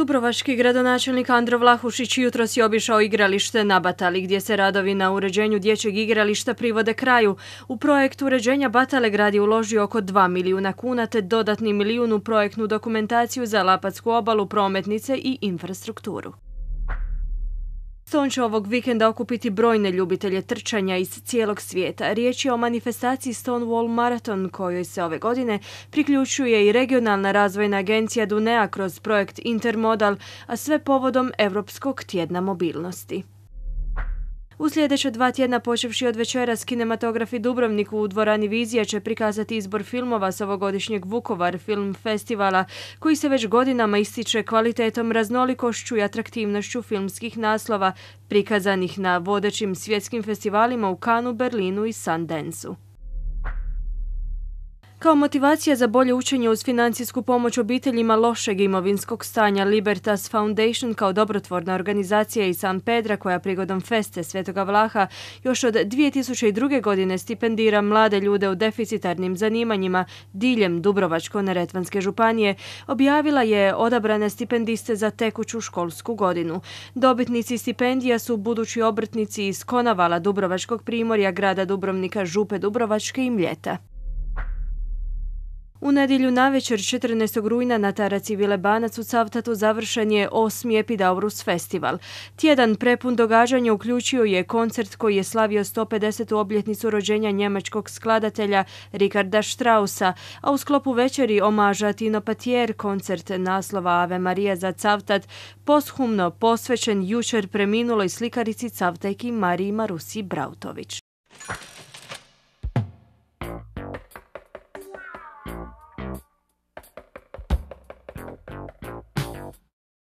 Dubrovački gradonačelnik Andro Vlahušić jutros je obišao igralište na Batali gdje se radovi na uređenju dječjeg igrališta privode kraju. U projekt uređenja Batale grad je uložio oko 2 milijuna kuna te dodatni milijun u projektnu dokumentaciju za Lapatsku obalu, prometnice i infrastrukturu. Ston će ovog vikenda okupiti brojne ljubitelje trčanja iz cijelog svijeta. Riječ je o manifestaciji Stonewall Marathon kojoj se ove godine priključuje i regionalna razvojna agencija Dunea kroz projekt Intermodal, a sve povodom Europskog tjedna mobilnosti. U sljedeća dva tjedna počevši od večeras kinematografi Dubrovniku u dvorani Vizija će prikazati izbor filmova s ovogodišnjeg Vukovar Film Festivala koji se već godinama ističe kvalitetom, raznolikošću i atraktivnošću filmskih naslova prikazanih na vodećim svjetskim festivalima u Kanu, Berlinu i Sundanceu. Kao motivacija za bolje učenje uz financijsku pomoć obiteljima lošeg imovinskog stanja Libertas Foundation kao dobrotvorna organizacija i San Pedra koja prigodom feste Svetoga Vlaha još od 2002. godine stipendira mlade ljude u deficitarnim zanimanjima diljem Dubrovačko-Neretvanske županije objavila je odabrane stipendiste za tekuću školsku godinu. Dobitnici stipendija su budući obrtnici iz Konavala Dubrovačkog primorja grada Dubrovnika Župe Dubrovačke i Mljeta. U nedjelju navečer 14. rujna na Taraci Vilebanac u Cavtatu završen je osmi Epidaurus festival. Tjedan prepun događanja uključio je koncert koji je slavio 150. obljetnicu rođenja njemačkog skladatelja Rikarda Štrausa, a u sklopu večeri omaža Tino koncert naslova Ave Marija za Cavtat, poshumno posvećen jučer preminuloj slikarici Cavtajki Mariji Marusi Brautović.